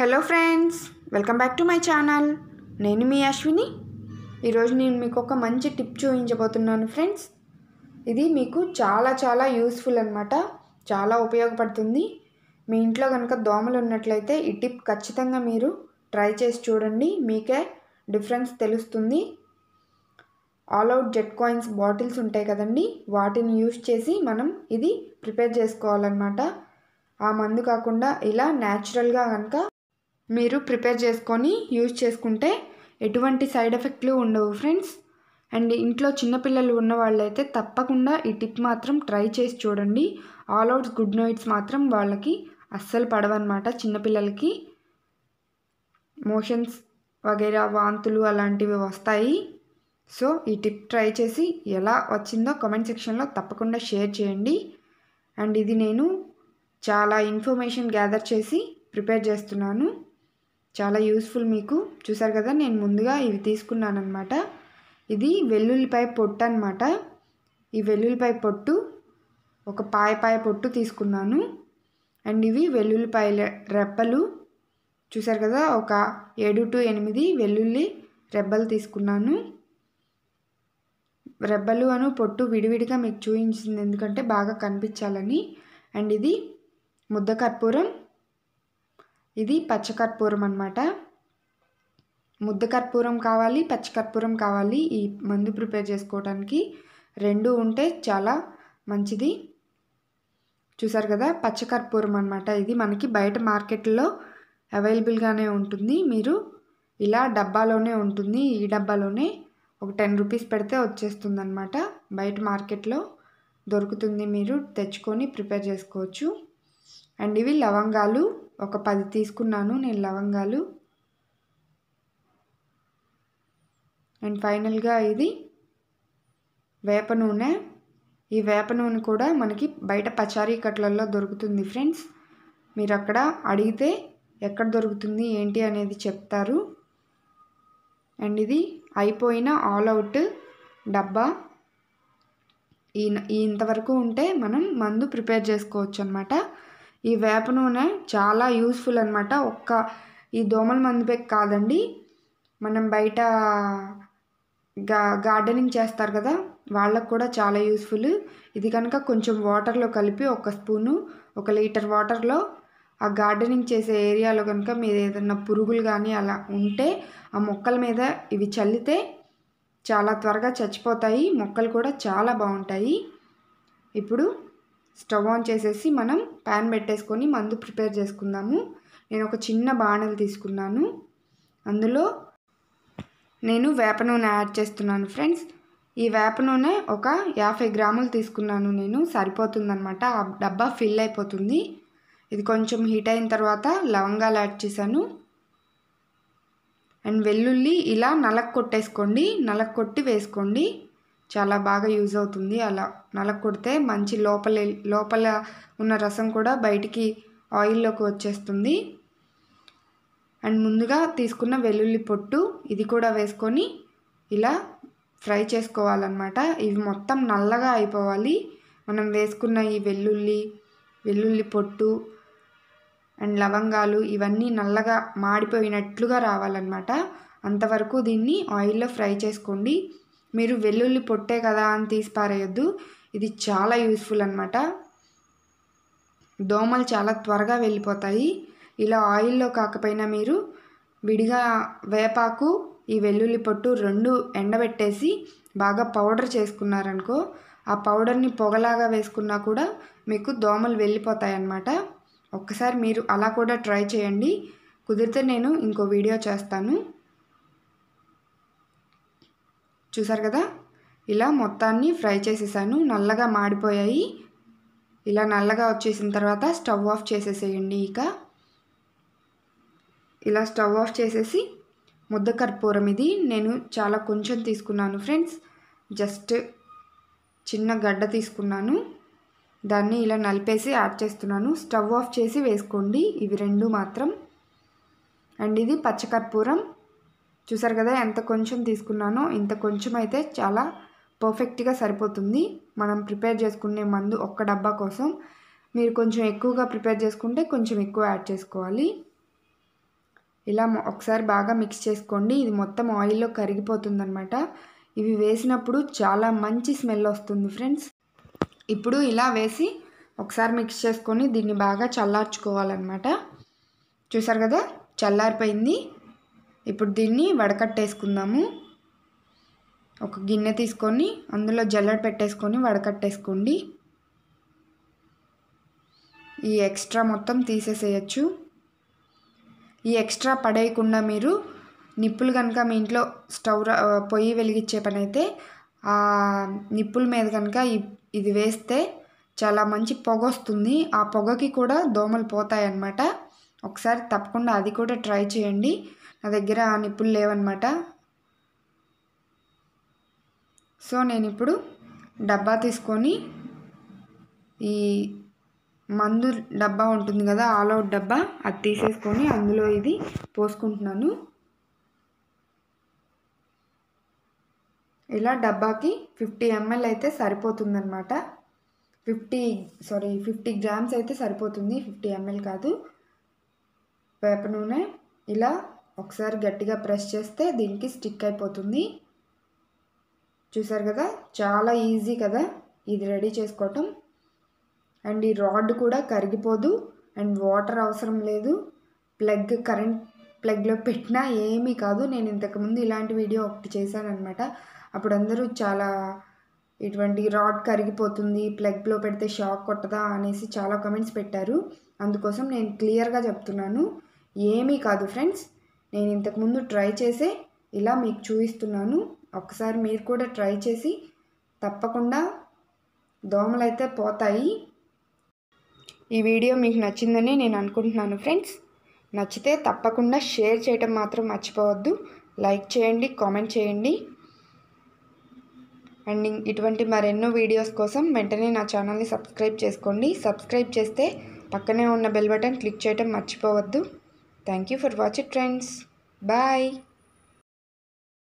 Hello friends welcome back to my channel నేను మీ అశ్విని ఈరోజు నేను మీకు ఒక మంచి టిప్ చూపించబోతున్నాను ఫ్రెండ్స్ ఇది మీకు చాలా చాలా యూస్ఫుల్ అనమాట చాలా ఉపయోగపడుతుంది మీ ఇంట్లో కనుక దోమలు ఉన్నట్లయితే ఈ టిప్ ఖచ్చితంగా మీరు ట్రై చేసి చూడండి మీకే డిఫరెన్స్ తెలుస్తుంది all out jet coins bottles ఉంటాయి కదండి వాటిని యూజ్ చేసి మనం ఇది ప్రిపేర్ చేసుకోవాలన్నమాట ఆ మందు కాకుండా ఇలా న్యాచురల్గా కనుక మీరు ప్రిపేర్ చేసుకొని యూజ్ చేసుకుంటే ఎటువంటి సైడ్ ఎఫెక్ట్లు ఉండవు ఫ్రెండ్స్ అండ్ ఇంట్లో చిన్నపిల్లలు ఉన్న వాళ్ళైతే తప్పకుండా ఈ టిప్ మాత్రం ట్రై చేసి చూడండి ఆల్ అవుట్స్ గుడ్ నైట్స్ మాత్రం వాళ్ళకి అస్సలు పడవన్నమాట చిన్నపిల్లలకి మోషన్స్ వగైరా వాంతులు అలాంటివి వస్తాయి సో ఈ టిప్ ట్రై చేసి ఎలా వచ్చిందో కమెంట్ సెక్షన్లో తప్పకుండా షేర్ చేయండి అండ్ ఇది నేను చాలా ఇన్ఫర్మేషన్ గ్యాదర్ చేసి ప్రిపేర్ చేస్తున్నాను చాలా యూస్ఫుల్ మీకు చూసారు కదా నేను ముందుగా ఇవి తీసుకున్నాను అనమాట ఇది వెల్లుల్లిపాయ పొట్టు అనమాట ఈ వెల్లుల్లిపాయ పొట్టు ఒక పాయ పాయ పొట్టు తీసుకున్నాను అండ్ ఇవి వెల్లుల్లిపాయల రెప్పలు చూసారు కదా ఒక ఏడు టు ఎనిమిది వెల్లుల్లి రెబ్బలు తీసుకున్నాను రెబ్బలు అను పొట్టు విడివిడిగా మీకు చూపించింది ఎందుకంటే బాగా కనిపించాలని అండ్ ఇది ముద్ద కర్పూరం ఇది పచ్చకర్పూరం అనమాట ముద్ద కర్పూరం కావాలి పచ్చకర్పూరం కావాలి ఈ మందు ప్రిపేర్ చేసుకోవడానికి రెండు ఉంటే చాలా మంచిది చూసారు కదా పచ్చకర్పూరం అనమాట ఇది మనకి బయట మార్కెట్లో అవైలబుల్గానే ఉంటుంది మీరు ఇలా డబ్బాలోనే ఉంటుంది ఈ డబ్బాలోనే ఒక టెన్ రూపీస్ పెడితే వచ్చేస్తుంది అనమాట బయట మార్కెట్లో దొరుకుతుంది మీరు తెచ్చుకొని ప్రిపేర్ చేసుకోవచ్చు అండ్ ఇవి లవంగాలు ఒక పది తీసుకున్నాను నేను లవంగాలు అండ్ ఫైనల్గా ఇది వేప నూనె ఈ వేప నూనె కూడా మనకి బయట పచారీ కట్లల్లో దొరుకుతుంది ఫ్రెండ్స్ మీరు అక్కడ అడిగితే ఎక్కడ దొరుకుతుంది ఏంటి అనేది చెప్తారు అండ్ ఇది అయిపోయిన ఆల్ అవుట్ డబ్బా ఈ ఇంతవరకు ఉంటే మనం మందు ప్రిపేర్ చేసుకోవచ్చు అనమాట ఈ వేప నూనె చాలా యూస్ఫుల్ అనమాట ఒక్క ఈ దోమల మందుపై కాదండి మనం బయట గా గార్డెనింగ్ చేస్తారు కదా వాళ్ళకు కూడా చాలా యూస్ఫుల్ ఇది కనుక కొంచెం వాటర్లో కలిపి ఒక స్పూను ఒక లీటర్ వాటర్లో ఆ గార్డెనింగ్ చేసే ఏరియాలో కనుక మీరు ఏదైనా పురుగులు కానీ అలా ఉంటే ఆ మొక్కల మీద ఇవి చల్లితే చాలా త్వరగా చచ్చిపోతాయి మొక్కలు కూడా చాలా బాగుంటాయి ఇప్పుడు స్టవ్ ఆన్ చేసేసి మనం ప్యాన్ పెట్టేసుకొని మందు ప్రిపేర్ చేసుకుందాము నేను ఒక చిన్న బాణలు తీసుకున్నాను అందులో నేను వేప నూనె యాడ్ చేస్తున్నాను ఫ్రెండ్స్ ఈ వేప నూనె ఒక యాభై గ్రాములు తీసుకున్నాను నేను సరిపోతుందనమాట ఆ డబ్బా ఫిల్ అయిపోతుంది ఇది కొంచెం హీట్ అయిన తర్వాత లవంగాలు యాడ్ చేశాను అండ్ వెల్లుల్లి ఇలా నలక్ కొట్టేసుకోండి నలక్ కొట్టి వేసుకోండి చాలా బాగా యూజ్ అవుతుంది అలా నలగొడితే మంచి లోపల లోపల ఉన్న రసం కూడా బయటికి ఆయిల్లోకి వచ్చేస్తుంది అండ్ ముందుగా తీసుకున్న వెల్లుల్లి పొట్టు ఇది కూడా వేసుకొని ఇలా ఫ్రై చేసుకోవాలన్నమాట ఇవి మొత్తం నల్లగా అయిపోవాలి మనం వేసుకున్న ఈ వెల్లుల్లి వెల్లుల్లి పొట్టు అండ్ లవంగాలు ఇవన్నీ నల్లగా మాడిపోయినట్లుగా రావాలన్నమాట అంతవరకు దీన్ని ఆయిల్లో ఫ్రై చేసుకోండి మీరు వెల్లుల్లి పొట్టే కదా అని తీసి పారేయొద్దు ఇది చాలా యూస్ఫుల్ అనమాట దోమలు చాలా త్వరగా వెళ్ళిపోతాయి ఇలా ఆయిల్లో కాకపోయినా మీరు విడిగా వేపాకు ఈ వెల్లుల్లి పొట్టు రెండు ఎండబెట్టేసి బాగా పౌడర్ చేసుకున్నారనుకో ఆ పౌడర్ని పొగలాగా వేసుకున్నా కూడా మీకు దోమలు వెళ్ళిపోతాయి అన్నమాట ఒక్కసారి మీరు అలా కూడా ట్రై చేయండి కుదిరితే నేను ఇంకో వీడియో చేస్తాను చూసారు కదా ఇలా మొత్తాన్ని ఫ్రై చేసేసాను నల్లగా మాడిపోయాయి ఇలా నల్లగా వచ్చేసిన తర్వాత స్టవ్ ఆఫ్ చేసేసేయండి ఇక ఇలా స్టవ్ ఆఫ్ చేసేసి ముద్ద కర్పూరం ఇది నేను చాలా కొంచెం తీసుకున్నాను ఫ్రెండ్స్ జస్ట్ చిన్న గడ్డ తీసుకున్నాను దాన్ని ఇలా నలిపేసి యాడ్ చేస్తున్నాను స్టవ్ ఆఫ్ చేసి వేసుకోండి ఇవి రెండు మాత్రం అండ్ ఇది పచ్చకర్పూరం చూసారు కదా ఎంత కొంచెం తీసుకున్నానో ఇంత కొంచెం అయితే చాలా పర్ఫెక్ట్గా సరిపోతుంది మనం ప్రిపేర్ చేసుకునే మందు ఒక్క డబ్బా కోసం మీరు కొంచెం ఎక్కువగా ప్రిపేర్ చేసుకుంటే కొంచెం ఎక్కువ యాడ్ చేసుకోవాలి ఇలా ఒకసారి బాగా మిక్స్ చేసుకోండి ఇది మొత్తం ఆయిల్లో కరిగిపోతుందనమాట ఇవి వేసినప్పుడు చాలా మంచి స్మెల్ వస్తుంది ఫ్రెండ్స్ ఇప్పుడు ఇలా వేసి ఒకసారి మిక్స్ చేసుకొని దీన్ని బాగా చల్లార్చుకోవాలన్నమాట చూసారు కదా చల్లారిపోయింది ఇప్పుడు దీన్ని వడకట్టేసుకుందాము ఒక గిన్నె తీసుకొని అందులో జల్లెడ పెట్టేసుకొని వడకట్టేసుకోండి ఈ ఎక్స్ట్రా మొత్తం తీసేసేయచ్చు ఈ ఎక్స్ట్రా పడేయకుండా మీరు నిప్పులు కనుక మీ ఇంట్లో స్టవ్ పొయ్యి వెలిగించే పని అయితే ఆ నిప్పుల మీద కనుక ఇది వేస్తే చాలా మంచి పొగ వస్తుంది ఆ పొగకి కూడా దోమలు పోతాయన్నమాట ఒకసారి తప్పకుండా అది కూడా ట్రై చేయండి నా దగ్గర నిప్పులు లేవన్నమాట సో నేను ఇప్పుడు డబ్బా తీసుకొని ఈ మందు డబ్బా ఉంటుంది కదా ఆల్ అవుట్ డబ్బా అది తీసేసుకొని అందులో ఇది పోసుకుంటున్నాను ఇలా డబ్బాకి ఫిఫ్టీ ఎంఎల్ అయితే సరిపోతుందన్నమాట ఫిఫ్టీ సారీ ఫిఫ్టీ గ్రామ్స్ అయితే సరిపోతుంది ఫిఫ్టీ ఎంఎల్ కాదు వేప నూనె ఇలా ఒకసారి గట్టిగా ప్రెస్ చేస్తే దీనికి స్టిక్ అయిపోతుంది చూసారు కదా చాలా ఈజీ కదా ఇది రెడీ చేసుకోవటం అండ్ ఈ రాడ్ కూడా కరిగిపోదు అండ్ వాటర్ అవసరం లేదు ప్లగ్ కరెంట్ ప్లగ్లో పెట్టినా ఏమీ కాదు నేను ఇంతకుముందు ఇలాంటి వీడియో ఒకటి చేశాను అనమాట అప్పుడు అందరూ చాలా ఇటువంటి రాడ్ కరిగిపోతుంది ప్లగ్లో పెడితే షాక్ కొట్టదా అనేసి చాలా కమెంట్స్ పెట్టారు అందుకోసం నేను క్లియర్గా చెప్తున్నాను ఏమీ కాదు ఫ్రెండ్స్ నేను ఇంతకుముందు ట్రై చేసి ఇలా మీకు చూపిస్తున్నాను ఒకసారి మీరు కూడా ట్రై చేసి తప్పకుండా దోమలైతే పోతాయి ఈ వీడియో మీకు నచ్చిందని నేను అనుకుంటున్నాను ఫ్రెండ్స్ నచ్చితే తప్పకుండా షేర్ చేయటం మాత్రం మర్చిపోవద్దు లైక్ చేయండి కామెంట్ చేయండి అండ్ ఇటువంటి మరెన్నో వీడియోస్ కోసం వెంటనే నా ఛానల్ని సబ్స్క్రైబ్ చేసుకోండి సబ్స్క్రైబ్ చేస్తే పక్కనే ఉన్న బెల్ బటన్ క్లిక్ చేయటం మర్చిపోవద్దు Thank you for watching friends. Bye.